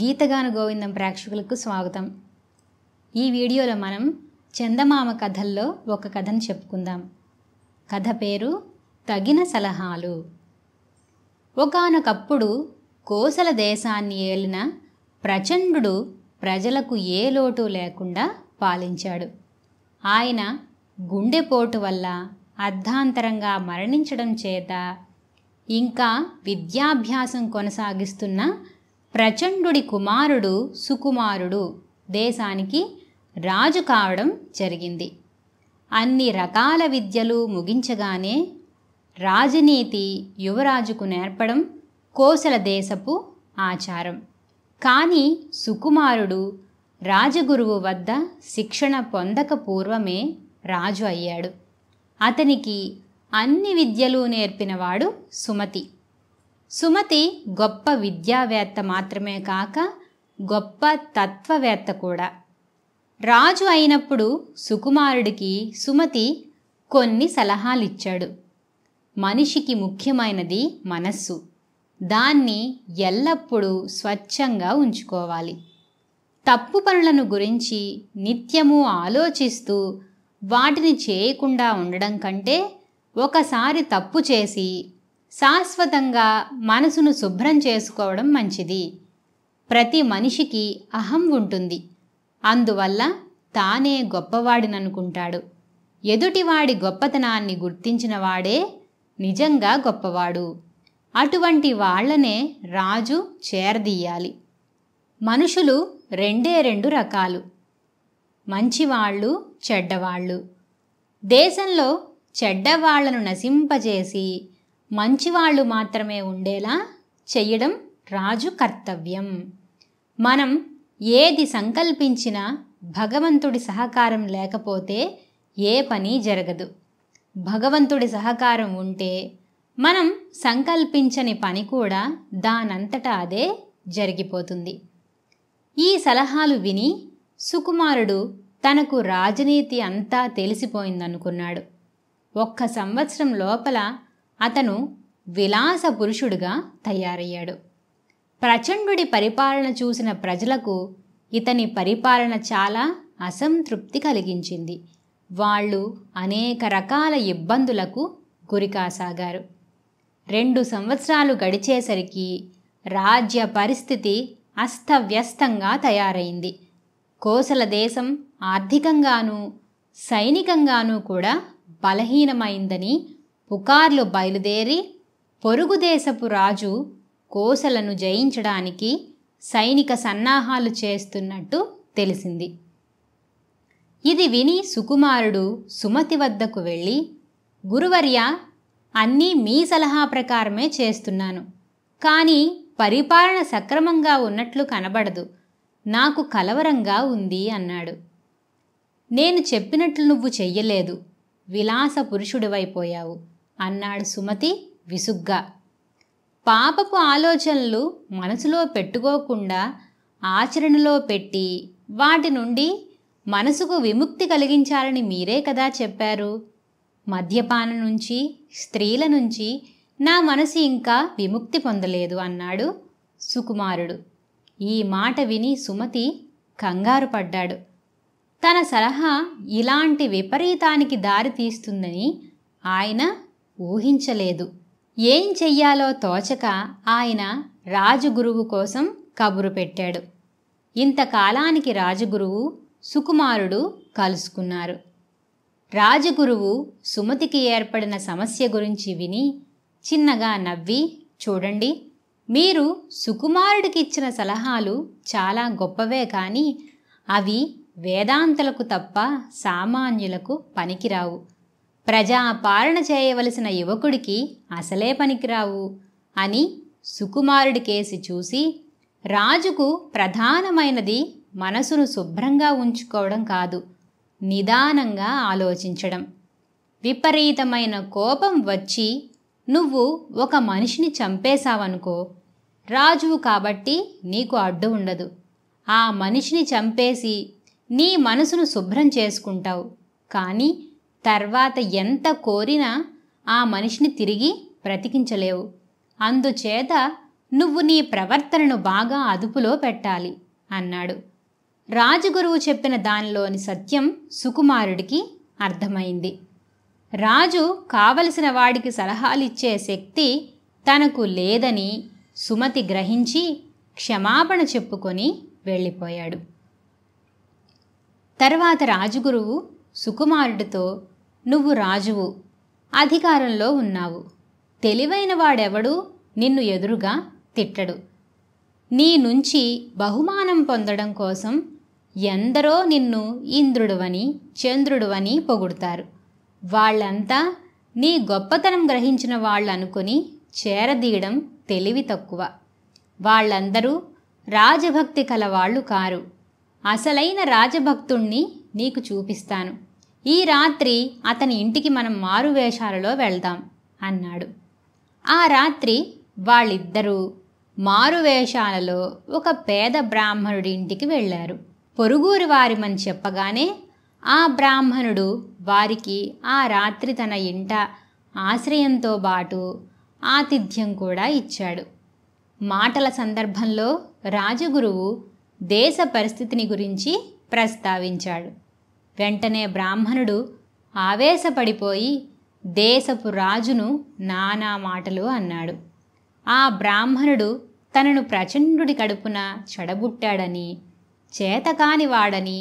గీతగాను గోవిందం ప్రేక్షకులకు స్వాగతం ఈ వీడియోలో మనం చందమామ కథల్లో ఒక కథను చెప్పుకుందాం కథ పేరు తగిన సలహాలు ఒకనొకప్పుడు కోసల దేశాన్ని ఏలిన ప్రచండు ప్రజలకు ఏ లోటు లేకుండా పాలించాడు ఆయన గుండెపోటు వల్ల అర్ధాంతరంగా మరణించడం చేత ఇంకా విద్యాభ్యాసం కొనసాగిస్తున్న ప్రచండుడి కుమారుడు సుకుమారుడు దేశానికి రాజు కావడం జరిగింది అన్ని రకాల విద్యలు ముగించగానే రాజనీతి యువరాజుకు నేర్పడం కోసల దేశపు ఆచారం కానీ సుకుమారుడు రాజగురువు వద్ద శిక్షణ పొందక పూర్వమే రాజు అయ్యాడు అతనికి అన్ని విద్యలు నేర్పినవాడు సుమతి సుమతి గొప్ప విద్యావేత్త మాత్రమే కాక గొప్ప తత్వవేత్త కూడా రాజు అయినప్పుడు సుకుమారుడికి సుమతి కొన్ని సలహాలిచ్చాడు మనిషికి ముఖ్యమైనది మనస్సు దాన్ని ఎల్లప్పుడూ స్వచ్ఛంగా ఉంచుకోవాలి తప్పు పనులను గురించి నిత్యము ఆలోచిస్తూ వాటిని చేయకుండా ఉండడం కంటే ఒకసారి తప్పు చేసి శాశ్వతంగా మనసును శుభ్రం చేసుకోవడం మంచిది ప్రతి మనిషికి అహం ఉంటుంది అందువల్ల తానే గొప్పవాడిననుకుంటాడు ఎదుటివాడి గొప్పతనాన్ని గుర్తించినవాడే నిజంగా గొప్పవాడు అటువంటి వాళ్లనే రాజు చేరదీయాలి మనుషులు రెండే రెండు రకాలు మంచివాళ్ళు చెడ్డవాళ్ళు దేశంలో చెడ్డవాళ్లను నశింపజేసి మంచివాళ్ళు మాత్రమే ఉండేలా చేయడం రాజు కర్తవ్యం మనం ఏది సంకల్పించినా భగవంతుడి సహకారం లేకపోతే ఏ పని జరగదు భగవంతుడి సహకారం ఉంటే మనం సంకల్పించని పని కూడా దానంతటా అదే జరిగిపోతుంది ఈ సలహాలు విని సుకుమారుడు తనకు రాజనీతి అంతా తెలిసిపోయిందనుకున్నాడు ఒక్క సంవత్సరం లోపల అతను విలాస పురుషుడుగా తయారయ్యాడు ప్రచండుడి పరిపాలన చూసిన ప్రజలకు ఇతని పరిపాలన చాలా అసంతృప్తి కలిగించింది వాళ్ళు అనేక రకాల ఇబ్బందులకు గురికాసాగారు రెండు సంవత్సరాలు గడిచేసరికి రాజ్య పరిస్థితి అస్తవ్యస్తంగా తయారైంది కోసల దేశం ఆర్థికంగానూ సైనికంగానూ కూడా బలహీనమైందని పుకార్లు బయలుదేరి పొరుగుదేశపు రాజు కోసలను జయించడానికి సైనిక సన్నాహాలు చేస్తున్నట్టు తెలిసింది ఇది విని సుకుమారుడు సుమతి వద్దకు వెళ్ళి గురువర్య అన్నీ మీ సలహా ప్రకారమే చేస్తున్నాను కానీ పరిపాలన సక్రమంగా ఉన్నట్లు కనబడదు నాకు కలవరంగా ఉంది అన్నాడు నేను చెప్పినట్లు నువ్వు చెయ్యలేదు విలాస పురుషుడివైపోయావు అన్నాడు సుమతి విసుగ్గా పాపపు ఆలోచనలు మనసులో పెట్టుకోకుండా ఆచరణలో పెట్టి వాటి నుండి మనసుకు విముక్తి కలిగించాలని మీరే కదా చెప్పారు మద్యపాన నుంచి స్త్రీల నుంచి నా మనసు ఇంకా విముక్తి పొందలేదు అన్నాడు సుకుమారుడు ఈ మాట విని సుమతి కంగారు పడ్డాడు తన సలహా ఇలాంటి విపరీతానికి దారి తీస్తుందని ఆయన ఊహించలేదు ఏం చెయ్యాలో తోచక ఆయన రాజుగురువు కోసం కబురు పెట్టాడు ఇంతకాలానికి రాజుగురువు సుకుమారుడు కలుసుకున్నారు రాజగురువు సుమతికి ఏర్పడిన సమస్య గురించి విని చిన్నగా నవ్వి చూడండి మీరు సుకుమారుడికి ఇచ్చిన సలహాలు చాలా గొప్పవే కానీ అవి వేదాంతలకు తప్ప సామాన్యులకు పనికిరావు ప్రజా పాలన చేయవలసిన యువకుడికి అసలే పనికిరావు అని సుకుమారుడి కేసి చూసి రాజుకు ప్రధానమైనది మనసును శుభ్రంగా ఉంచుకోవడం కాదు నిదానంగా ఆలోచించడం విపరీతమైన కోపం వచ్చి నువ్వు ఒక మనిషిని చంపేశావనుకో రాజువు కాబట్టి నీకు అడ్డు ఉండదు ఆ మనిషిని చంపేసి నీ మనసును శుభ్రం చేసుకుంటావు కానీ తర్వాత ఎంత కోరినా ఆ మనిషిని తిరిగి బ్రతికించలేవు అందుచేత నువ్వు నీ ప్రవర్తనను బాగా అదుపులో పెట్టాలి అన్నాడు రాజుగురువు చెప్పిన దానిలోని సత్యం సుకుమారుడికి అర్థమైంది రాజు కావలసిన వాడికి సలహాలిచ్చే శక్తి తనకు లేదని సుమతి గ్రహించి క్షమాపణ చెప్పుకొని వెళ్ళిపోయాడు తర్వాత రాజుగురువు సుకుమారుడితో నువ్వు రాజువు అధికారంలో ఉన్నావు తెలివైన వాడెవడూ నిన్ను ఎదురుగా తిట్టడు నీ నుంచి బహుమానం పొందడం కోసం ఎందరో నిన్ను ఇంద్రుడువని చంద్రుడువని పొగుడుతారు వాళ్ళంతా నీ గొప్పతనం గ్రహించిన వాళ్ళనుకుని చేరదీయడం తెలివి తక్కువ వాళ్ళందరూ రాజభక్తి కలవాళ్ళు కారు అసలైన రాజభక్తుణ్ణి నీకు చూపిస్తాను ఈ రాత్రి అతని ఇంటికి మనం మారు వేషాలలో వెళ్దాం అన్నాడు ఆ రాత్రి వాళ్ళిద్దరూ మారు వేషాలలో ఒక పేద బ్రాహ్మణుడి ఇంటికి వెళ్ళారు పొరుగురు వారిమని చెప్పగానే ఆ బ్రాహ్మణుడు వారికి ఆ రాత్రి తన ఇంట ఆశ్రయంతో పాటు ఆతిథ్యం కూడా ఇచ్చాడు మాటల సందర్భంలో రాజగురువు దేశ పరిస్థితిని గురించి ప్రస్తావించాడు వెంటనే బ్రాహ్మణుడు ఆవేశపడిపోయి దేశపు రాజును నానా మాటలు అన్నాడు ఆ బ్రాహ్మణుడు తనను ప్రచండుడి కడుపున చెడబుట్టాడని చేతకానివాడని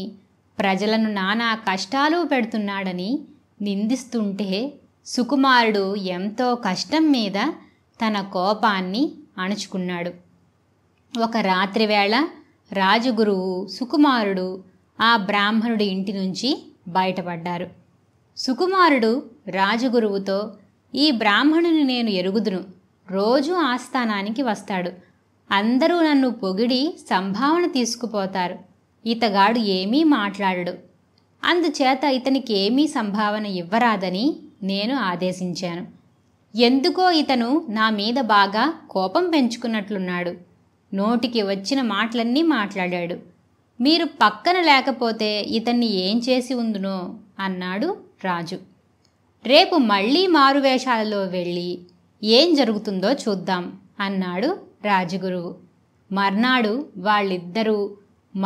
ప్రజలను నానా కష్టాలు పెడుతున్నాడని నిందిస్తుంటే సుకుమారుడు ఎంతో కష్టం మీద తన కోపాన్ని అణుచుకున్నాడు ఒక రాత్రివేళ రాజుగురువు సుకుమారుడు ఆ బ్రాహ్మణుడి ఇంటి నుంచి బయటపడ్డారు సుకుమారుడు రాజగురువుతో ఈ బ్రాహ్మణుని నేను ఎరుగుదును రోజు ఆస్థానానికి వస్తాడు అందరూ నన్ను పొగిడి సంభావన తీసుకుపోతారు ఇతగాడు ఏమీ మాట్లాడడు అందుచేత ఇతనికి ఏమీ సంభావన ఇవ్వరాదని నేను ఆదేశించాను ఎందుకో ఇతను నా మీద బాగా కోపం పెంచుకున్నట్లున్నాడు నోటికి వచ్చిన మాటలన్నీ మాట్లాడాడు మీరు పక్కన లేకపోతే ఇతన్ని ఏం చేసి ఉందునో అన్నాడు రాజు రేపు మళ్ళీ మారువేషాలలో వెళ్ళి ఏం జరుగుతుందో చూద్దాం అన్నాడు రాజగురువు మర్నాడు వాళ్ళిద్దరూ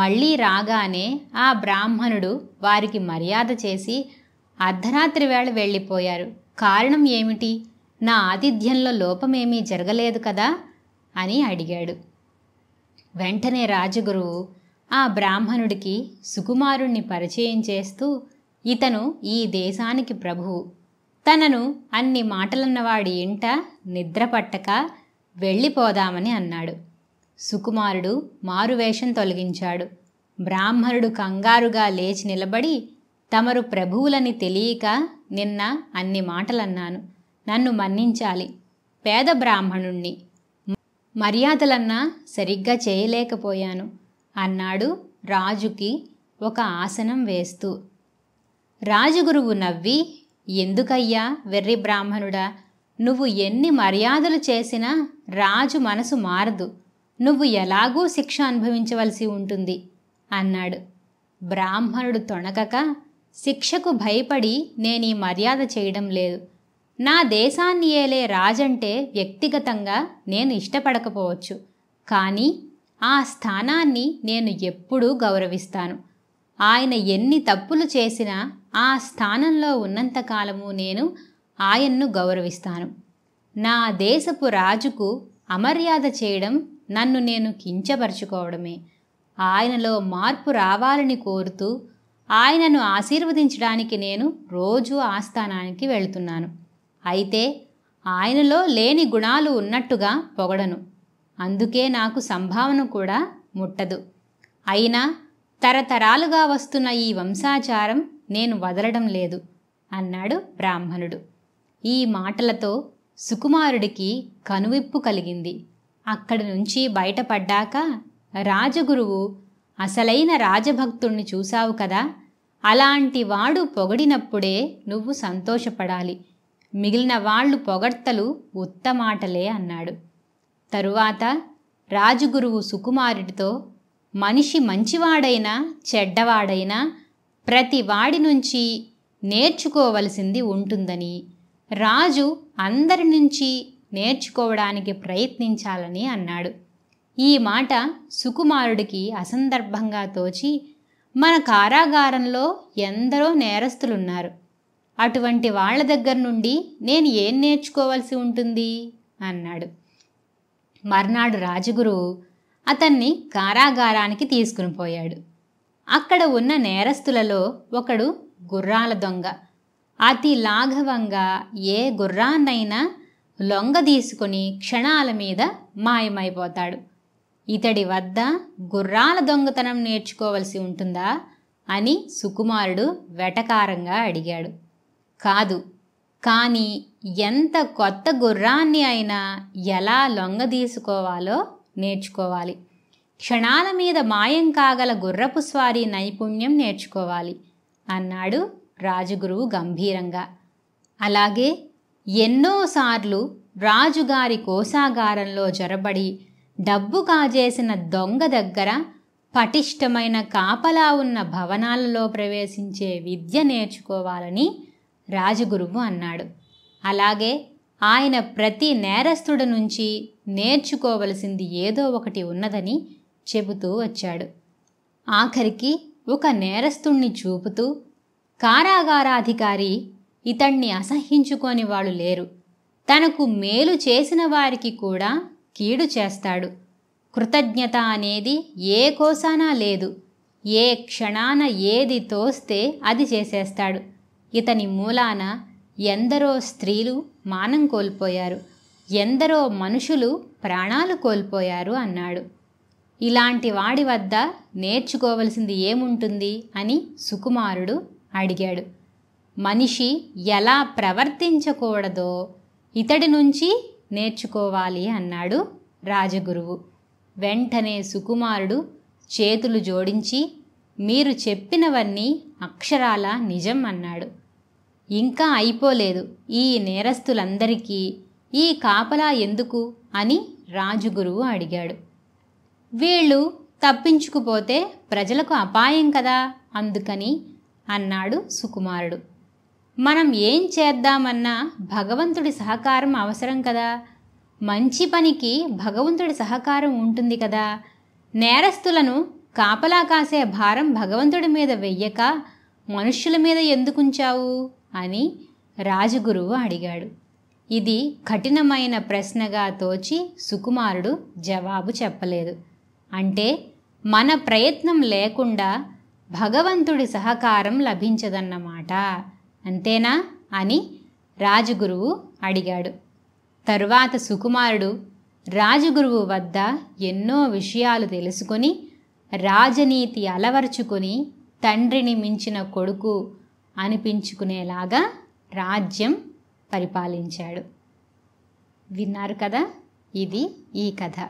మళ్ళీ రాగానే ఆ బ్రాహ్మణుడు వారికి మర్యాద చేసి అర్ధరాత్రి వేళ వెళ్ళిపోయారు కారణం ఏమిటి నా ఆతిథ్యంలో లోపమేమీ జరగలేదు కదా అని అడిగాడు వెంటనే రాజగురువు ఆ బ్రాహ్మణుడికి సుకుమారుణ్ణి పరిచయం చేస్తూ ఇతను ఈ దేశానికి ప్రభువు తనను అన్ని మాటలన్నవాడి ఇంట నిద్రపట్టక వెళ్ళిపోదామని అన్నాడు సుకుమారుడు మారువేషం తొలగించాడు బ్రాహ్మణుడు కంగారుగా లేచి నిలబడి తమరు ప్రభువులని తెలియక నిన్న అన్ని మాటలన్నాను నన్ను మన్నించాలి పేద బ్రాహ్మణుణ్ణి మర్యాదలన్నా సరిగ్గా చేయలేకపోయాను అన్నాడు రాజుకి ఒక ఆసనం వేస్తూ రాజుగురువు నవ్వి ఎందుకయ్యా వెర్రి బ్రాహ్మణుడా నువ్వు ఎన్ని మర్యాదలు చేసినా రాజు మనసు మారదు నువ్వు ఎలాగూ శిక్ష అనుభవించవలసి ఉంటుంది అన్నాడు బ్రాహ్మణుడు తొణకక శిక్షకు భయపడి నేను ఈ మర్యాద చేయడం లేదు నా దేశాన్ని ఏలే రాజంటే వ్యక్తిగతంగా నేను ఇష్టపడకపోవచ్చు కానీ ఆ స్థానాన్ని నేను ఎప్పుడూ గౌరవిస్తాను ఆయన ఎన్ని తప్పులు చేసినా ఆ స్థానంలో ఉన్నంతకాలము నేను ఆయన్ను గౌరవిస్తాను నా దేశపు రాజుకు అమర్యాద చేయడం నన్ను నేను కించపరుచుకోవడమే ఆయనలో మార్పు రావాలని కోరుతూ ఆయనను ఆశీర్వదించడానికి నేను రోజు ఆస్థానానికి వెళుతున్నాను అయితే ఆయనలో లేని గుణాలు ఉన్నట్టుగా పొగడను అందుకే నాకు సంభావన కూడా ముట్టదు అయినా తరతరాలుగా వస్తున్న ఈ వంశాచారం నేను వదలడం లేదు అన్నాడు బ్రాహ్మణుడు ఈ మాటలతో సుకుమారుడికి కనువిప్పు కలిగింది అక్కడి నుంచి బయటపడ్డాక రాజగురువు అసలైన రాజభక్తుణ్ణి చూశావు కదా అలాంటి వాడు పొగడినప్పుడే నువ్వు సంతోషపడాలి మిగిలిన వాళ్ళు పొగడ్తలు ఉత్తమాటలే అన్నాడు తరువాత రాజుగురువు సుకుమారుడితో మనిషి మంచివాడైనా చెడ్డవాడైనా ప్రతి వాడి నుంచి నేర్చుకోవలసింది ఉంటుందని రాజు అందరి నుంచి నేర్చుకోవడానికి ప్రయత్నించాలని అన్నాడు ఈ మాట సుకుమారుడికి అసందర్భంగా తోచి మన కారాగారంలో ఎందరో నేరస్తులున్నారు అటువంటి వాళ్ళ దగ్గర నుండి నేను ఏం నేర్చుకోవాల్సి ఉంటుంది అన్నాడు మర్నాడు రాజగురు అతన్ని కారాగారానికి తీసుకుని పోయాడు అక్కడ ఉన్న నేరస్తులలో ఒకడు గుర్రాల దొంగ అతి లాఘవంగా ఏ గుర్రాన్నైనా లొంగ తీసుకుని క్షణాల మీద మాయమైపోతాడు ఇతడి వద్ద గుర్రాల దొంగతనం నేర్చుకోవలసి ఉంటుందా అని సుకుమారుడు వెటకారంగా అడిగాడు కాదు కానీ ఎంత కొత్త గుర్రాన్ని అయినా ఎలా లొంగదీసుకోవాలో నేర్చుకోవాలి క్షణాల మీద మాయం కాగల గుర్రపు స్వారీ నైపుణ్యం నేర్చుకోవాలి అన్నాడు రాజుగురువు గంభీరంగా అలాగే ఎన్నోసార్లు రాజుగారి కోసాగారంలో జొరబడి డబ్బు కాజేసిన దొంగ దగ్గర పటిష్టమైన కాపలా ఉన్న భవనాలలో ప్రవేశించే విద్య నేర్చుకోవాలని రాజగురువు అన్నాడు అలాగే ఆయన ప్రతి నేరస్తుడి నుంచి నేర్చుకోవలసింది ఏదో ఒకటి ఉన్నదని చెబుతూ వచ్చాడు ఆఖరికి ఒక నేరస్తుణ్ణి చూపుతూ కారాగారాధికారి ఇతణ్ణి అసహించుకోని వాళ్ళు లేరు తనకు మేలు చేసిన వారికి కూడా కీడు చేస్తాడు కృతజ్ఞత అనేది ఏ కోసానా లేదు ఏ క్షణాన ఏది తోస్తే అది చేసేస్తాడు ఇతని మూలాన ఎందరో స్త్రీలు మానం కోల్పోయారు ఎందరో మనుషులు ప్రాణాలు కోల్పోయారు అన్నాడు ఇలాంటి వాడి వద్ద నేర్చుకోవలసింది ఏముంటుంది అని సుకుమారుడు అడిగాడు మనిషి ఎలా ప్రవర్తించకూడదో ఇతడి నుంచి నేర్చుకోవాలి అన్నాడు రాజగురువు వెంటనే సుకుమారుడు చేతులు జోడించి మీరు చెప్పినవన్నీ అక్షరాల నిజం అన్నాడు ఇంకా అయిపోలేదు ఈ నేరస్తులందరికీ ఈ కాపలా ఎందుకు అని రాజుగురువు అడిగాడు వీళ్ళు తప్పించుకుపోతే ప్రజలకు అపాయం కదా అందుకని అన్నాడు సుకుమారుడు మనం ఏం చేద్దామన్నా భగవంతుడి సహకారం అవసరం కదా మంచి పనికి భగవంతుడి సహకారం ఉంటుంది కదా నేరస్తులను కాపలా కాసే భారం భగవంతుడి మీద వెయ్యక మనుష్యుల మీద ఎందుకుంచావు అని రాజగురువు అడిగాడు ఇది కఠినమైన ప్రశ్నగా తోచి సుకుమారుడు జవాబు చెప్పలేదు అంటే మన ప్రయత్నం లేకుండా భగవంతుడి సహకారం లభించదన్నమాట అంతేనా అని రాజగురువు అడిగాడు తరువాత సుకుమారుడు రాజగురువు వద్ద ఎన్నో విషయాలు తెలుసుకొని రాజనీతి అలవర్చుకొని తండ్రిని మించిన కొడుకు అనిపించుకునేలాగా రాజ్యం పరిపాలించాడు విన్నారు కదా ఇది ఈ కథ